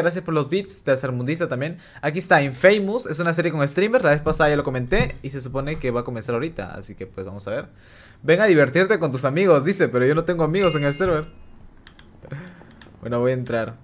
gracias por los bits, mundista también. Aquí está, Infamous, es una serie con streamers, la vez pasada ya lo comenté y se supone que va a comenzar ahorita, así que pues vamos a ver. Ven a divertirte con tus amigos, dice, pero yo no tengo amigos en el server. Bueno, voy a entrar.